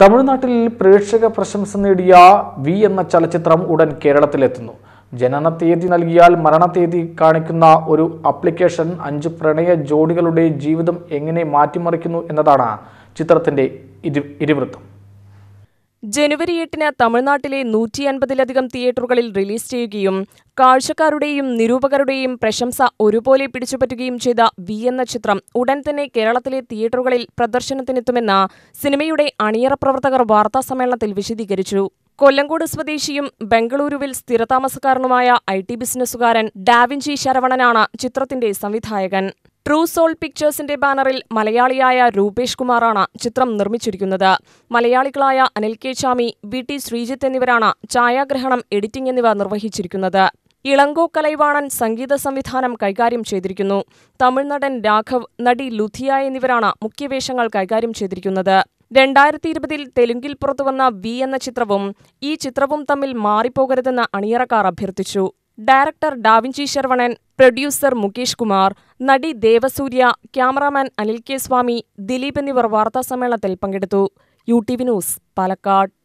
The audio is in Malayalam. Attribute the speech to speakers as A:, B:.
A: തമിഴ്നാട്ടിൽ പ്രേക്ഷക പ്രശംസ നേടിയ വി എന്ന ചലച്ചിത്രം ഉടൻ കേരളത്തിലെത്തുന്നു ജനന തീയതി നൽകിയാൽ തീയതി കാണിക്കുന്ന ഒരു അപ്ലിക്കേഷൻ അഞ്ച് പ്രണയ ജോഡികളുടെ ജീവിതം എങ്ങനെ മാറ്റിമറിക്കുന്നു എന്നതാണ് ചിത്രത്തിൻ്റെ ഇരു ഇരുവൃത്തം
B: ജനുവരി എട്ടിന് തമിഴ്നാട്ടിലെ നൂറ്റി അൻപതിലധികം തിയേറ്ററുകളിൽ റിലീസ് ചെയ്യുകയും കാഴ്ചക്കാരുടെയും നിരൂപകരുടെയും പ്രശംസ ഒരുപോലെ പിടിച്ചുപറ്റുകയും ചെയ്ത വി എന്ന ചിത്രം ഉടൻ തന്നെ കേരളത്തിലെ തിയേറ്ററുകളിൽ പ്രദർശനത്തിനെത്തുമെന്ന് സിനിമയുടെ അണിയറ പ്രവർത്തകർ വാർത്താസമ്മേളനത്തിൽ വിശദീകരിച്ചു കൊല്ലങ്കോട് സ്വദേശിയും ബംഗളൂരുവിൽ സ്ഥിരതാമസക്കാരനുമായ ഐ ടി ബിസിനസ്സുകാരൻ ഡാവിൻജി ശരവണനാണ് ചിത്രത്തിന്റെ സംവിധായകൻ ട്രൂ സോൾ പിക്ചേഴ്സിന്റെ ബാനറിൽ മലയാളിയായ രൂപേഷ് കുമാറാണ് ചിത്രം നിർമ്മിച്ചിരിക്കുന്നത് മലയാളികളായ Anil K Chami B T Sreejith എന്നിവരാണ് ഛായാഗ്രഹണം എഡിറ്റിംഗ് എന്നിവ നിർവഹിച്ചിരിക്കുന്നത് ഇളങ്കോ കലൈവാണൻ സംഗീത സംവിധാനം കൈകാര്യം ചെയ്തിരിക്കുന്നു തമിഴ്നടൻ രാഘവ് നടി ലുധിയ എന്നിവരാണ് മുഖ്യവേഷങ്ങൾ കൈകാര്യം ചെയ്തിരിക്കുന്നത് രണ്ടായിരത്തി ഇരുപതിൽ തെലുങ്കിൽ പുറത്തുവന്ന വി എന്ന ചിത്രവും ഈ ചിത്രവും തമ്മിൽ മാറിപ്പോകരുതെന്ന് അണിയറക്കാർ അഭ്യർത്ഥിച്ചു ഡയറക്ടർ ഡാവിഞ്ചി ശർവണൻ പ്രൊഡ്യൂസർ മുകേഷ് കുമാർ നടി ദേവസൂര്യ ക്യാമറാമാൻ അനിൽ കെ സ്വാമി ദിലീപ് എന്നിവർ വാർത്താസമ്മേളനത്തിൽ പങ്കെടുത്തു U T V news Palakkad